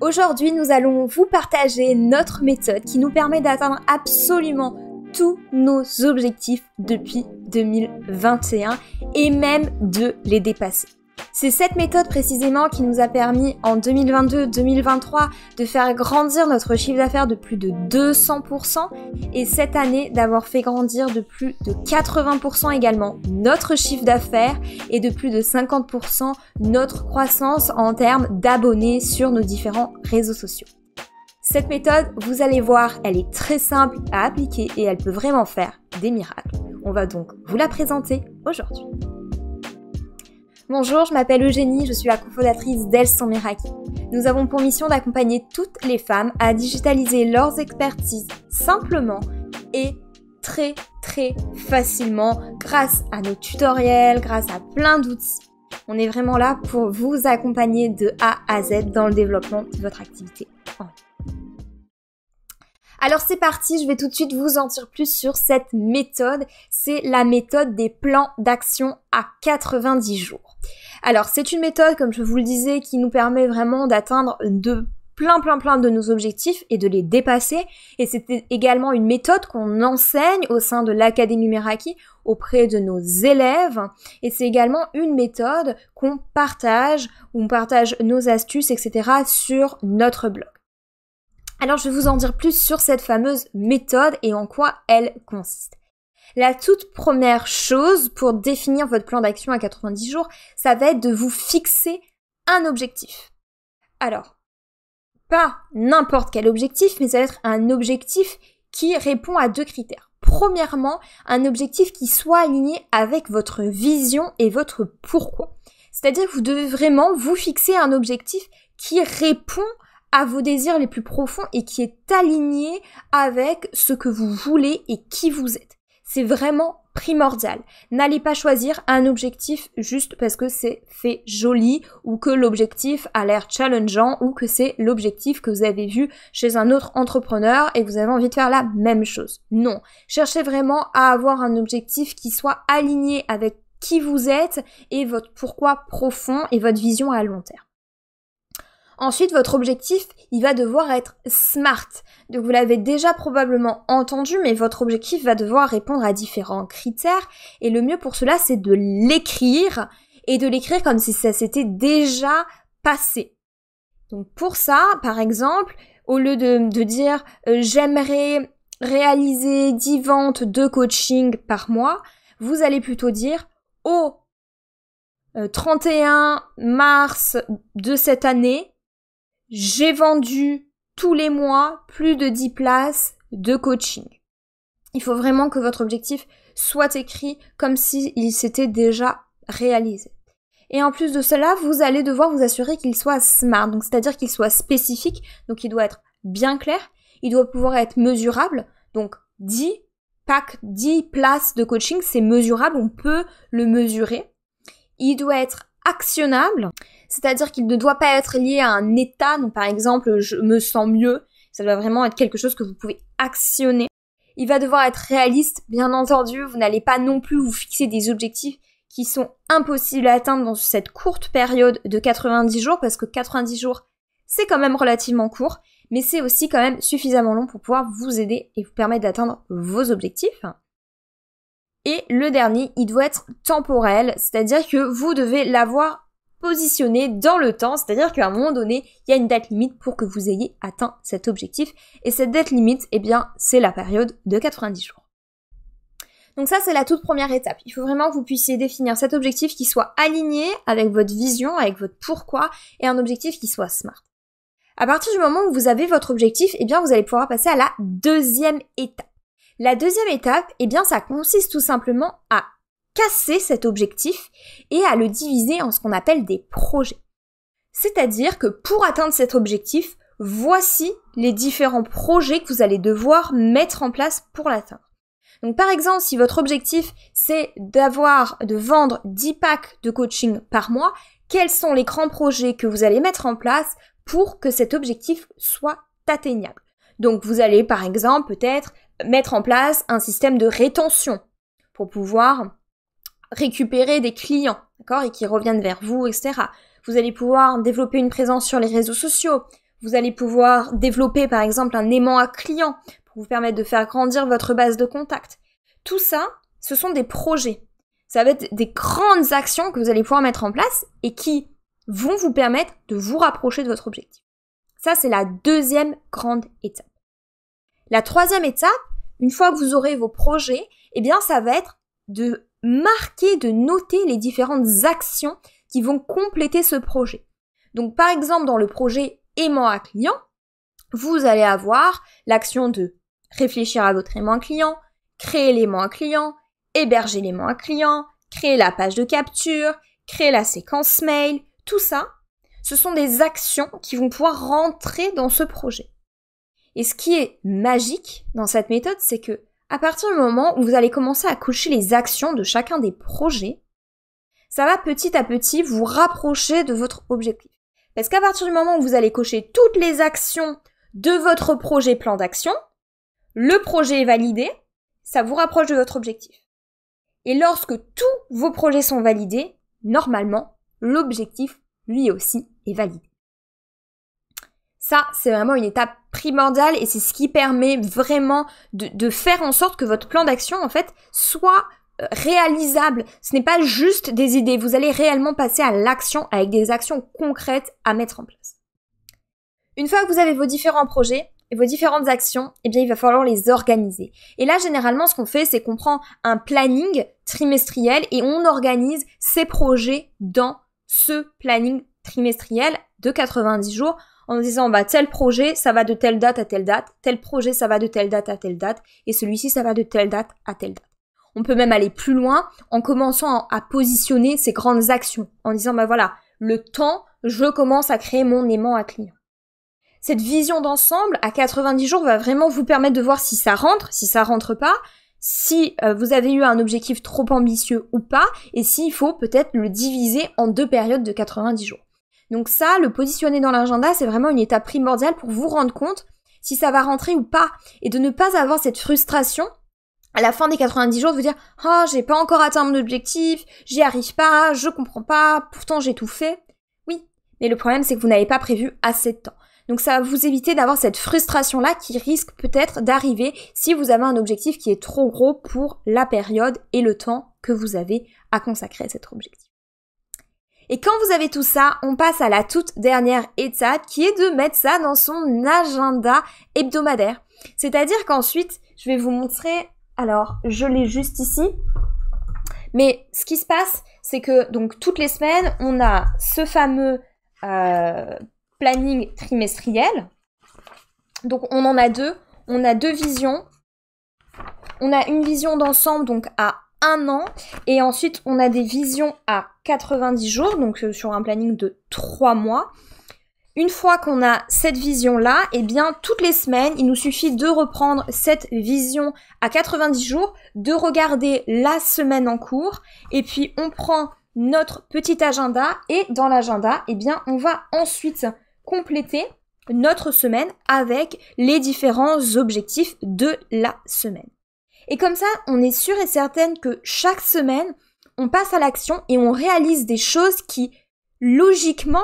Aujourd'hui, nous allons vous partager notre méthode qui nous permet d'atteindre absolument tous nos objectifs depuis 2021 et même de les dépasser. C'est cette méthode précisément qui nous a permis en 2022-2023 de faire grandir notre chiffre d'affaires de plus de 200% et cette année d'avoir fait grandir de plus de 80% également notre chiffre d'affaires et de plus de 50% notre croissance en termes d'abonnés sur nos différents réseaux sociaux. Cette méthode, vous allez voir, elle est très simple à appliquer et elle peut vraiment faire des miracles. On va donc vous la présenter aujourd'hui. Bonjour, je m'appelle Eugénie, je suis la cofondatrice d'Elles sans miracle. Nous avons pour mission d'accompagner toutes les femmes à digitaliser leurs expertises simplement et très très facilement grâce à nos tutoriels, grâce à plein d'outils. On est vraiment là pour vous accompagner de A à Z dans le développement de votre activité. Alors c'est parti, je vais tout de suite vous en dire plus sur cette méthode. C'est la méthode des plans d'action à 90 jours. Alors c'est une méthode, comme je vous le disais, qui nous permet vraiment d'atteindre de plein plein plein de nos objectifs et de les dépasser. Et c'est également une méthode qu'on enseigne au sein de l'Académie Meraki auprès de nos élèves. Et c'est également une méthode qu'on partage, où on partage nos astuces, etc. sur notre blog. Alors je vais vous en dire plus sur cette fameuse méthode et en quoi elle consiste. La toute première chose pour définir votre plan d'action à 90 jours, ça va être de vous fixer un objectif. Alors, pas n'importe quel objectif, mais ça va être un objectif qui répond à deux critères. Premièrement, un objectif qui soit aligné avec votre vision et votre pourquoi. C'est-à-dire que vous devez vraiment vous fixer un objectif qui répond à vos désirs les plus profonds et qui est aligné avec ce que vous voulez et qui vous êtes. C'est vraiment primordial. N'allez pas choisir un objectif juste parce que c'est fait joli ou que l'objectif a l'air challengeant ou que c'est l'objectif que vous avez vu chez un autre entrepreneur et que vous avez envie de faire la même chose. Non. Cherchez vraiment à avoir un objectif qui soit aligné avec qui vous êtes et votre pourquoi profond et votre vision à long terme. Ensuite, votre objectif, il va devoir être SMART. Donc vous l'avez déjà probablement entendu, mais votre objectif va devoir répondre à différents critères. Et le mieux pour cela, c'est de l'écrire et de l'écrire comme si ça s'était déjà passé. Donc pour ça, par exemple, au lieu de, dire euh, j'aimerais réaliser 10 ventes de coaching par mois, vous allez plutôt dire au euh, 31 mars de cette année, j'ai vendu tous les mois plus de 10 places de coaching. Il faut vraiment que votre objectif soit écrit comme s'il s'était déjà réalisé. Et en plus de cela, vous allez devoir vous assurer qu'il soit smart, donc c'est-à-dire qu'il soit spécifique, donc il doit être bien clair, il doit pouvoir être mesurable, donc 10 packs, 10 places de coaching, c'est mesurable, on peut le mesurer. Il doit être actionnable, c'est-à-dire qu'il ne doit pas être lié à un état, donc par exemple je me sens mieux, ça doit vraiment être quelque chose que vous pouvez actionner. Il va devoir être réaliste, bien entendu, vous n'allez pas non plus vous fixer des objectifs qui sont impossibles à atteindre dans cette courte période de 90 jours, parce que 90 jours, c'est quand même relativement court, mais c'est aussi quand même suffisamment long pour pouvoir vous aider et vous permettre d'atteindre vos objectifs. Et le dernier, il doit être temporel, c'est-à-dire que vous devez l'avoir positionné dans le temps, c'est-à-dire qu'à un moment donné, il y a une date limite pour que vous ayez atteint cet objectif. Et cette date limite, eh bien, c'est la période de 90 jours. Donc ça, c'est la toute première étape. Il faut vraiment que vous puissiez définir cet objectif qui soit aligné avec votre vision, avec votre pourquoi, et un objectif qui soit smart. À partir du moment où vous avez votre objectif, eh bien, vous allez pouvoir passer à la deuxième étape. La deuxième étape, eh bien, ça consiste tout simplement à casser cet objectif et à le diviser en ce qu'on appelle des projets. C'est-à-dire que pour atteindre cet objectif, voici les différents projets que vous allez devoir mettre en place pour l'atteindre. Donc par exemple, si votre objectif c'est d'avoir, de vendre 10 packs de coaching par mois, quels sont les grands projets que vous allez mettre en place pour que cet objectif soit atteignable Donc vous allez par exemple peut-être mettre en place un système de rétention pour pouvoir récupérer des clients, d'accord, et qui reviennent vers vous, etc. Vous allez pouvoir développer une présence sur les réseaux sociaux. Vous allez pouvoir développer, par exemple, un aimant à clients pour vous permettre de faire grandir votre base de contact. Tout ça, ce sont des projets. Ça va être des grandes actions que vous allez pouvoir mettre en place et qui vont vous permettre de vous rapprocher de votre objectif. Ça, c'est la deuxième grande étape. La troisième étape, une fois que vous aurez vos projets, eh bien ça va être de marquer, de noter les différentes actions qui vont compléter ce projet. Donc par exemple dans le projet aimant à client, vous allez avoir l'action de réfléchir à votre aimant à client, créer l'aimant à client, héberger l'aimant à client, créer la page de capture, créer la séquence mail, tout ça, ce sont des actions qui vont pouvoir rentrer dans ce projet. Et ce qui est magique dans cette méthode, c'est que à partir du moment où vous allez commencer à cocher les actions de chacun des projets, ça va petit à petit vous rapprocher de votre objectif. Parce qu'à partir du moment où vous allez cocher toutes les actions de votre projet plan d'action, le projet est validé, ça vous rapproche de votre objectif. Et lorsque tous vos projets sont validés, normalement, l'objectif, lui aussi, est validé. Ça, c'est vraiment une étape primordiale et c'est ce qui permet vraiment de, faire en sorte que votre plan d'action, en fait, soit euh, réalisable. Ce n'est pas juste des idées. Vous allez réellement passer à l'action avec des actions concrètes à mettre en place. Une fois que vous avez vos différents projets et vos différentes actions, eh bien, il va falloir les organiser. Et là, généralement, ce qu'on fait, c'est qu'on prend un planning trimestriel et on organise ces projets dans ce planning trimestriel de 90 jours en disant bah tel projet ça va de telle date à telle date, tel projet ça va de telle date à telle date et celui-ci ça va de telle date à telle date. On peut même aller plus loin en commençant à positionner ces grandes actions en disant bah voilà, le temps, je commence à créer mon aimant à client. Cette vision d'ensemble à 90 jours va vraiment vous permettre de voir si ça rentre, si ça rentre pas, si euh, vous avez eu un objectif trop ambitieux ou pas, et s'il faut peut-être le diviser en deux périodes de 90 jours. Donc ça, le positionner dans l'agenda, c'est vraiment une étape primordiale pour vous rendre compte si ça va rentrer ou pas et de ne pas avoir cette frustration à la fin des 90 jours de vous dire "Ah, oh, j'ai pas encore atteint mon objectif, j'y arrive pas, je comprends pas, pourtant j'ai tout fait." Oui, mais le problème c'est que vous n'avez pas prévu assez de temps. Donc ça va vous éviter d'avoir cette frustration là qui risque peut-être d'arriver si vous avez un objectif qui est trop gros pour la période et le temps que vous avez à consacrer à cet objectif. Et quand vous avez tout ça, on passe à la toute dernière étape qui est de mettre ça dans son agenda hebdomadaire. C'est-à-dire qu'ensuite, je vais vous montrer, alors je l'ai juste ici, mais ce qui se passe, c'est que donc toutes les semaines, on a ce fameux euh, planning trimestriel. Donc on en a deux, on a deux visions. On a une vision d'ensemble donc à un an. Et ensuite, on a des visions à 90 jours, donc euh, sur un planning de 3 mois. Une fois qu'on a cette vision-là, et eh bien, toutes les semaines, il nous suffit de reprendre cette vision à 90 jours, de regarder la semaine en cours, et puis on prend notre petit agenda, et dans l'agenda, et eh bien, on va ensuite compléter notre semaine avec les différents objectifs de la semaine. Et comme ça, on est sûr et certaine que chaque semaine, on passe à l'action et on réalise des choses qui, logiquement,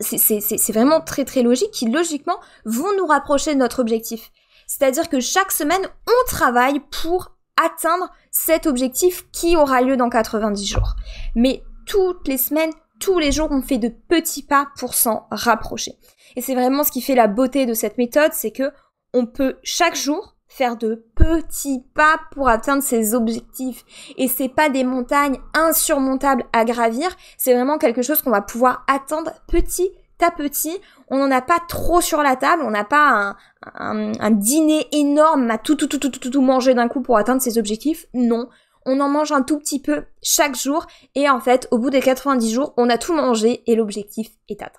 c'est vraiment très très logique, qui logiquement vont nous rapprocher de notre objectif. C'est-à-dire que chaque semaine, on travaille pour atteindre cet objectif qui aura lieu dans 90 jours. Mais toutes les semaines, tous les jours, on fait de petits pas pour s'en rapprocher. Et c'est vraiment ce qui fait la beauté de cette méthode, c'est que on peut chaque jour faire de petits pas pour atteindre ses objectifs. Et c'est pas des montagnes insurmontables à gravir, c'est vraiment quelque chose qu'on va pouvoir atteindre petit à petit. On n'en a pas trop sur la table, on n'a pas un, dîner énorme à tout, tout, tout, tout, tout, tout manger d'un coup pour atteindre ses objectifs. Non. On en mange un tout petit peu chaque jour et en fait, au bout des 90 jours, on a tout mangé et l'objectif est atteint.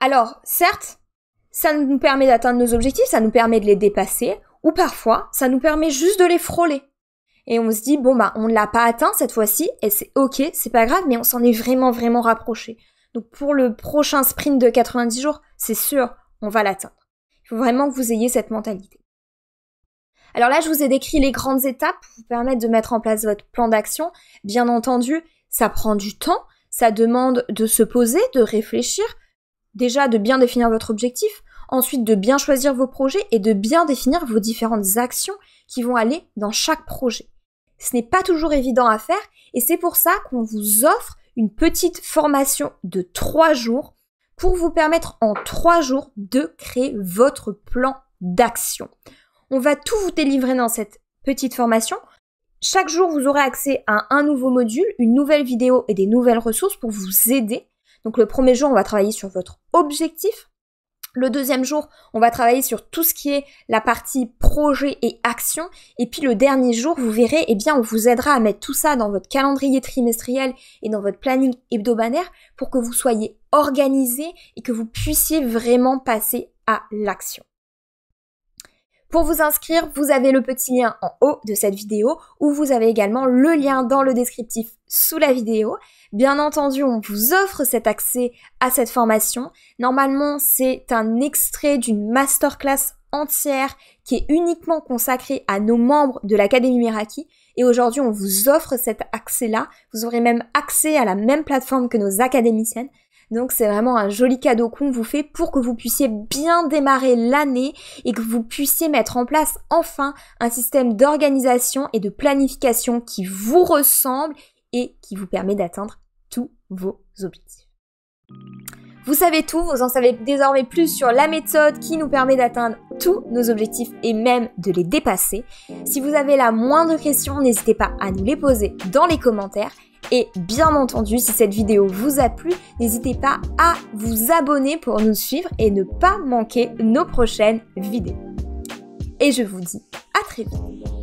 Alors, certes, ça nous permet d'atteindre nos objectifs, ça nous permet de les dépasser, ou parfois, ça nous permet juste de les frôler. Et on se dit, bon bah, on ne l'a pas atteint cette fois-ci, et c'est ok, c'est pas grave, mais on s'en est vraiment, vraiment rapproché. Donc pour le prochain sprint de 90 jours, c'est sûr, on va l'atteindre. Il faut vraiment que vous ayez cette mentalité. Alors là, je vous ai décrit les grandes étapes pour vous permettre de mettre en place votre plan d'action. Bien entendu, ça prend du temps, ça demande de se poser, de réfléchir, Déjà de bien définir votre objectif, ensuite de bien choisir vos projets et de bien définir vos différentes actions qui vont aller dans chaque projet. Ce n'est pas toujours évident à faire et c'est pour ça qu'on vous offre une petite formation de trois jours pour vous permettre en trois jours de créer votre plan d'action. On va tout vous délivrer dans cette petite formation. Chaque jour, vous aurez accès à un nouveau module, une nouvelle vidéo et des nouvelles ressources pour vous aider donc le premier jour, on va travailler sur votre objectif. Le deuxième jour, on va travailler sur tout ce qui est la partie projet et action. Et puis le dernier jour, vous verrez, eh bien, on vous aidera à mettre tout ça dans votre calendrier trimestriel et dans votre planning hebdomadaire pour que vous soyez organisé et que vous puissiez vraiment passer à l'action. Pour vous inscrire, vous avez le petit lien en haut de cette vidéo ou vous avez également le lien dans le descriptif sous la vidéo. Bien entendu, on vous offre cet accès à cette formation. Normalement, c'est un extrait d'une masterclass entière qui est uniquement consacrée à nos membres de l'Académie Miraki. Et aujourd'hui, on vous offre cet accès-là. Vous aurez même accès à la même plateforme que nos académiciennes. Donc c'est vraiment un joli cadeau qu'on vous fait pour que vous puissiez bien démarrer l'année et que vous puissiez mettre en place enfin un système d'organisation et de planification qui vous ressemble et qui vous permet d'atteindre tous vos objectifs. Vous savez tout, vous en savez désormais plus sur la méthode qui nous permet d'atteindre tous nos objectifs et même de les dépasser. Si vous avez la moindre question, n'hésitez pas à nous les poser dans les commentaires. Et bien entendu, si cette vidéo vous a plu, n'hésitez pas à vous abonner pour nous suivre et ne pas manquer nos prochaines vidéos. Et je vous dis à très vite